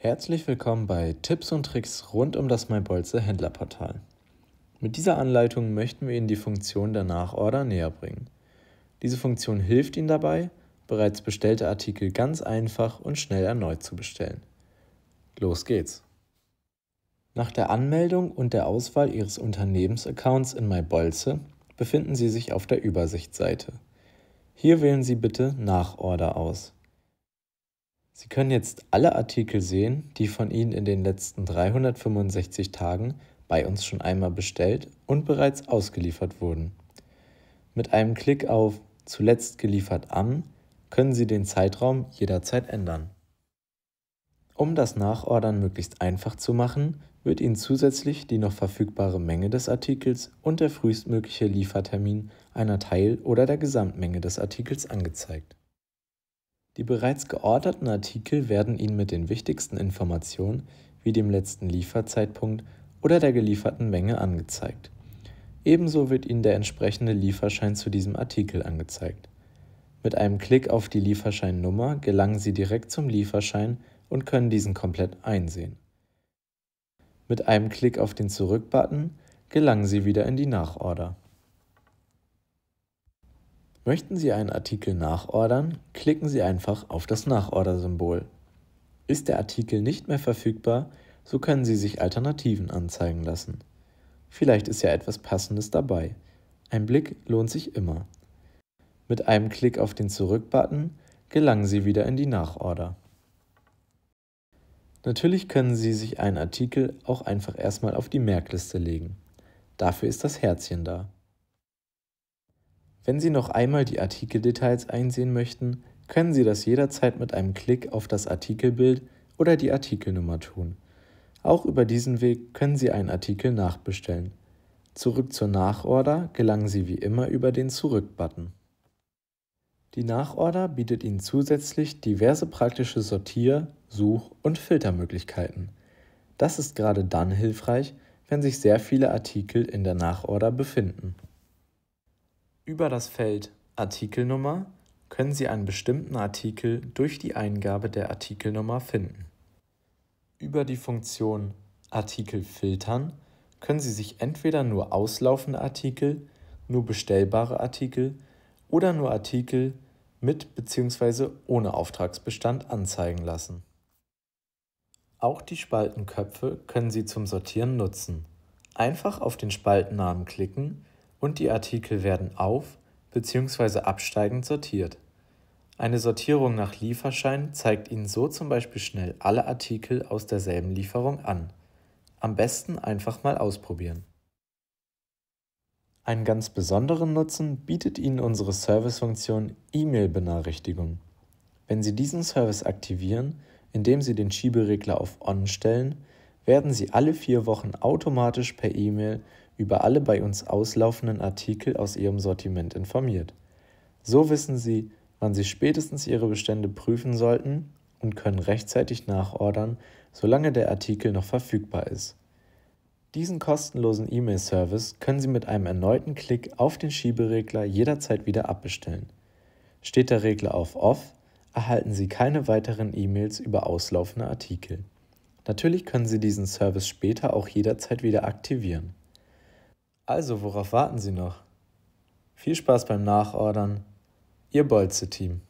Herzlich willkommen bei Tipps und Tricks rund um das MyBolze Händlerportal. Mit dieser Anleitung möchten wir Ihnen die Funktion der Nachorder näher bringen. Diese Funktion hilft Ihnen dabei, bereits bestellte Artikel ganz einfach und schnell erneut zu bestellen. Los geht's! Nach der Anmeldung und der Auswahl Ihres Unternehmensaccounts in MyBolze befinden Sie sich auf der Übersichtsseite. Hier wählen Sie bitte Nachorder aus. Sie können jetzt alle Artikel sehen, die von Ihnen in den letzten 365 Tagen bei uns schon einmal bestellt und bereits ausgeliefert wurden. Mit einem Klick auf Zuletzt geliefert an können Sie den Zeitraum jederzeit ändern. Um das Nachordern möglichst einfach zu machen, wird Ihnen zusätzlich die noch verfügbare Menge des Artikels und der frühestmögliche Liefertermin einer Teil- oder der Gesamtmenge des Artikels angezeigt. Die bereits georderten Artikel werden Ihnen mit den wichtigsten Informationen wie dem letzten Lieferzeitpunkt oder der gelieferten Menge angezeigt. Ebenso wird Ihnen der entsprechende Lieferschein zu diesem Artikel angezeigt. Mit einem Klick auf die Lieferscheinnummer gelangen Sie direkt zum Lieferschein und können diesen komplett einsehen. Mit einem Klick auf den Zurück-Button gelangen Sie wieder in die Nachorder. Möchten Sie einen Artikel nachordern, klicken Sie einfach auf das Nachordersymbol. Ist der Artikel nicht mehr verfügbar, so können Sie sich Alternativen anzeigen lassen. Vielleicht ist ja etwas Passendes dabei. Ein Blick lohnt sich immer. Mit einem Klick auf den Zurück-Button gelangen Sie wieder in die Nachorder. Natürlich können Sie sich einen Artikel auch einfach erstmal auf die Merkliste legen. Dafür ist das Herzchen da. Wenn Sie noch einmal die Artikeldetails einsehen möchten, können Sie das jederzeit mit einem Klick auf das Artikelbild oder die Artikelnummer tun. Auch über diesen Weg können Sie einen Artikel nachbestellen. Zurück zur Nachorder gelangen Sie wie immer über den Zurück-Button. Die Nachorder bietet Ihnen zusätzlich diverse praktische Sortier-, Such- und Filtermöglichkeiten. Das ist gerade dann hilfreich, wenn sich sehr viele Artikel in der Nachorder befinden. Über das Feld Artikelnummer können Sie einen bestimmten Artikel durch die Eingabe der Artikelnummer finden. Über die Funktion Artikel filtern können Sie sich entweder nur auslaufende Artikel, nur bestellbare Artikel oder nur Artikel mit bzw. ohne Auftragsbestand anzeigen lassen. Auch die Spaltenköpfe können Sie zum Sortieren nutzen. Einfach auf den Spaltennamen klicken und die Artikel werden auf- bzw. absteigend sortiert. Eine Sortierung nach Lieferschein zeigt Ihnen so zum Beispiel schnell alle Artikel aus derselben Lieferung an. Am besten einfach mal ausprobieren. Einen ganz besonderen Nutzen bietet Ihnen unsere Servicefunktion E-Mail-Benachrichtigung. Wenn Sie diesen Service aktivieren, indem Sie den Schieberegler auf On stellen, werden Sie alle vier Wochen automatisch per E-Mail über alle bei uns auslaufenden Artikel aus Ihrem Sortiment informiert. So wissen Sie, wann Sie spätestens Ihre Bestände prüfen sollten und können rechtzeitig nachordern, solange der Artikel noch verfügbar ist. Diesen kostenlosen E-Mail-Service können Sie mit einem erneuten Klick auf den Schieberegler jederzeit wieder abbestellen. Steht der Regler auf Off, erhalten Sie keine weiteren E-Mails über auslaufende Artikel. Natürlich können Sie diesen Service später auch jederzeit wieder aktivieren. Also, worauf warten Sie noch? Viel Spaß beim Nachordern. Ihr Bolze-Team.